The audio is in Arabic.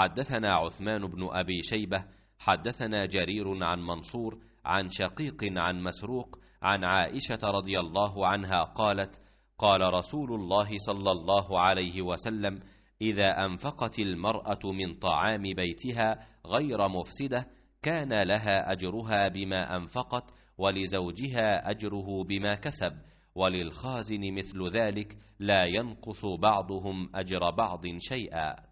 حدثنا عثمان بن أبي شيبة حدثنا جرير عن منصور عن شقيق عن مسروق عن عائشة رضي الله عنها قالت قال رسول الله صلى الله عليه وسلم إذا أنفقت المرأة من طعام بيتها غير مفسدة كان لها أجرها بما أنفقت ولزوجها أجره بما كسب وللخازن مثل ذلك لا ينقص بعضهم أجر بعض شيئا